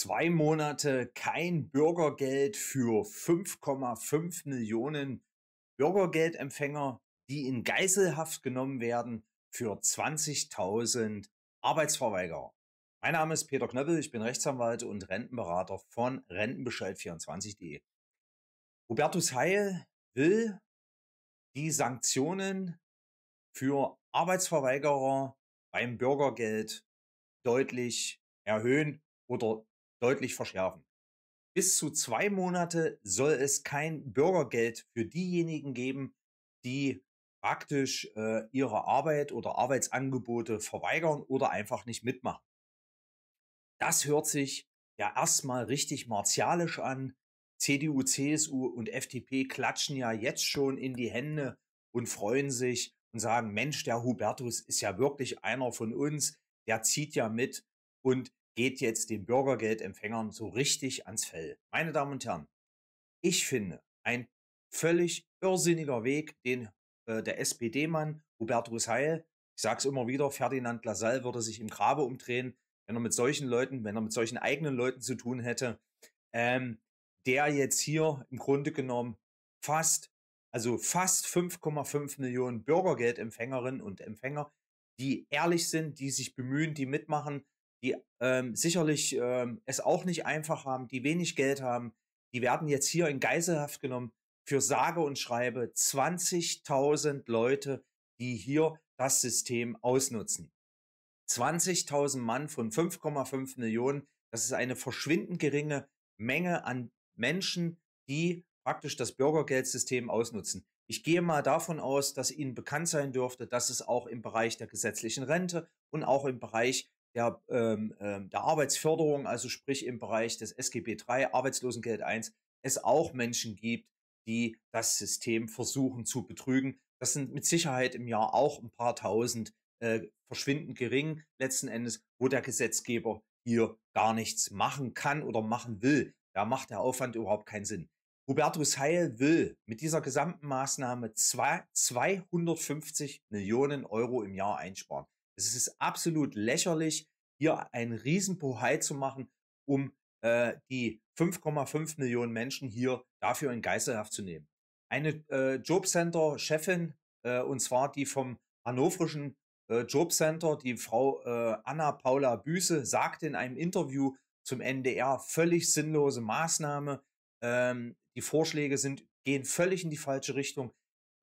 zwei Monate kein Bürgergeld für 5,5 Millionen Bürgergeldempfänger, die in Geiselhaft genommen werden für 20.000 Arbeitsverweigerer. Mein Name ist Peter Knöppel, ich bin Rechtsanwalt und Rentenberater von Rentenbescheid24.de. Hubertus Heil will die Sanktionen für Arbeitsverweigerer beim Bürgergeld deutlich erhöhen oder deutlich verschärfen. Bis zu zwei Monate soll es kein Bürgergeld für diejenigen geben, die praktisch äh, ihre Arbeit oder Arbeitsangebote verweigern oder einfach nicht mitmachen. Das hört sich ja erstmal richtig martialisch an. CDU, CSU und FDP klatschen ja jetzt schon in die Hände und freuen sich und sagen, Mensch, der Hubertus ist ja wirklich einer von uns, der zieht ja mit. Und geht jetzt den Bürgergeldempfängern so richtig ans Fell. Meine Damen und Herren, ich finde, ein völlig irrsinniger Weg, den äh, der SPD-Mann Hubertus Heil, ich sage es immer wieder, Ferdinand Lassalle würde sich im Grabe umdrehen, wenn er mit solchen Leuten, wenn er mit solchen eigenen Leuten zu tun hätte, ähm, der jetzt hier im Grunde genommen fast, also fast 5,5 Millionen Bürgergeldempfängerinnen und Empfänger, die ehrlich sind, die sich bemühen, die mitmachen, die ähm, sicherlich ähm, es auch nicht einfach haben, die wenig Geld haben, die werden jetzt hier in Geiselhaft genommen für sage und schreibe 20.000 Leute, die hier das System ausnutzen. 20.000 Mann von 5,5 Millionen, das ist eine verschwindend geringe Menge an Menschen, die praktisch das Bürgergeldsystem ausnutzen. Ich gehe mal davon aus, dass Ihnen bekannt sein dürfte, dass es auch im Bereich der gesetzlichen Rente und auch im Bereich der, ähm, ähm, der Arbeitsförderung, also sprich im Bereich des SGB III, Arbeitslosengeld I, es auch Menschen gibt, die das System versuchen zu betrügen. Das sind mit Sicherheit im Jahr auch ein paar tausend, äh, verschwindend gering letzten Endes, wo der Gesetzgeber hier gar nichts machen kann oder machen will. Da macht der Aufwand überhaupt keinen Sinn. Hubertus Heil will mit dieser gesamten Maßnahme zwei, 250 Millionen Euro im Jahr einsparen. Es ist absolut lächerlich, hier einen Riesenbohai zu machen, um äh, die 5,5 Millionen Menschen hier dafür in Geiselhaft zu nehmen. Eine äh, Jobcenter-Chefin, äh, und zwar die vom hannoverischen äh, Jobcenter, die Frau äh, Anna Paula Büse, sagte in einem Interview zum NDR völlig sinnlose Maßnahme. Ähm, die Vorschläge sind, gehen völlig in die falsche Richtung.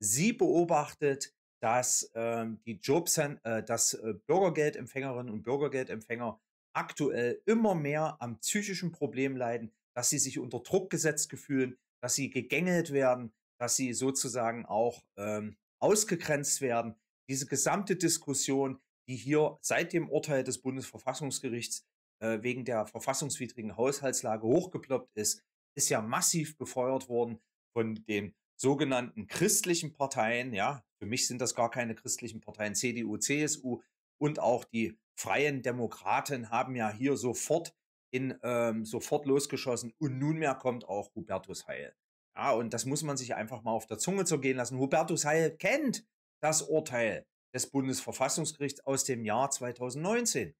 Sie beobachtet dass ähm, die Jobs, äh, dass äh, Bürgergeldempfängerinnen und Bürgergeldempfänger aktuell immer mehr am psychischen Problem leiden, dass sie sich unter Druck gesetzt gefühlen, dass sie gegängelt werden, dass sie sozusagen auch ähm, ausgegrenzt werden. Diese gesamte Diskussion, die hier seit dem Urteil des Bundesverfassungsgerichts äh, wegen der verfassungswidrigen Haushaltslage hochgeploppt ist, ist ja massiv befeuert worden von den sogenannten christlichen Parteien, ja, für mich sind das gar keine christlichen Parteien, CDU, CSU und auch die freien Demokraten haben ja hier sofort in ähm, sofort losgeschossen und nunmehr kommt auch Hubertus Heil. Ja, und das muss man sich einfach mal auf der Zunge zergehen lassen. Hubertus Heil kennt das Urteil des Bundesverfassungsgerichts aus dem Jahr 2019.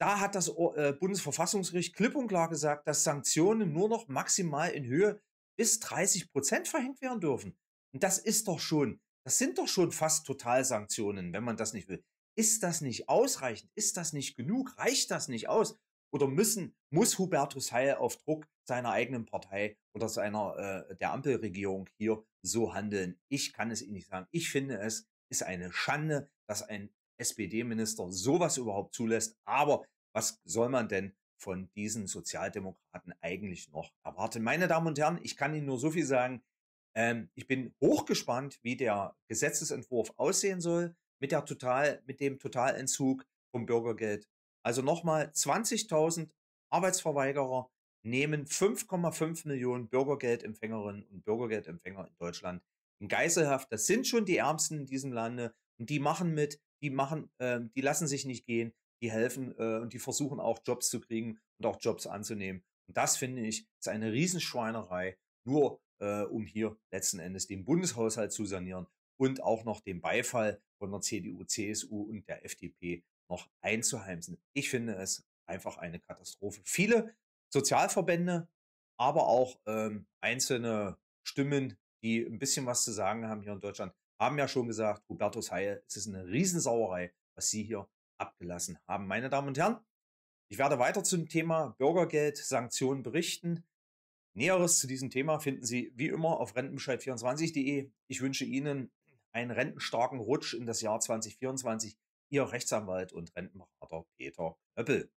Da hat das äh, Bundesverfassungsgericht klipp und klar gesagt, dass Sanktionen nur noch maximal in Höhe bis 30 Prozent verhängt werden dürfen. Und das ist doch schon, das sind doch schon fast Totalsanktionen, wenn man das nicht will. Ist das nicht ausreichend? Ist das nicht genug? Reicht das nicht aus? Oder müssen, muss Hubertus Heil auf Druck seiner eigenen Partei oder seiner äh, der Ampelregierung hier so handeln? Ich kann es Ihnen nicht sagen. Ich finde es ist eine Schande, dass ein SPD-Minister sowas überhaupt zulässt. Aber was soll man denn? von diesen Sozialdemokraten eigentlich noch erwarten. Meine Damen und Herren, ich kann Ihnen nur so viel sagen. Ähm, ich bin hochgespannt, wie der Gesetzesentwurf aussehen soll mit der Total, mit dem Totalentzug vom Bürgergeld. Also nochmal 20.000 Arbeitsverweigerer nehmen 5,5 Millionen Bürgergeldempfängerinnen und Bürgergeldempfänger in Deutschland in Geiselhaft. Das sind schon die Ärmsten in diesem Lande und die machen mit, die machen, äh, die lassen sich nicht gehen, die helfen äh, und die versuchen auch Jobs zu kriegen und auch Jobs anzunehmen. Und das finde ich, ist eine Riesenschweinerei, nur äh, um hier letzten Endes den Bundeshaushalt zu sanieren und auch noch den Beifall von der CDU, CSU und der FDP noch einzuheimsen. Ich finde es einfach eine Katastrophe. Viele Sozialverbände, aber auch ähm, einzelne Stimmen, die ein bisschen was zu sagen haben hier in Deutschland, haben ja schon gesagt, Hubertus Heil, es ist eine Riesensauerei, was Sie hier abgelassen haben. Meine Damen und Herren, ich werde weiter zum Thema Bürgergeld, Sanktionen berichten. Näheres zu diesem Thema finden Sie wie immer auf rentenbescheid24.de. Ich wünsche Ihnen einen rentenstarken Rutsch in das Jahr 2024. Ihr Rechtsanwalt und Rentenberater Peter Knöppel.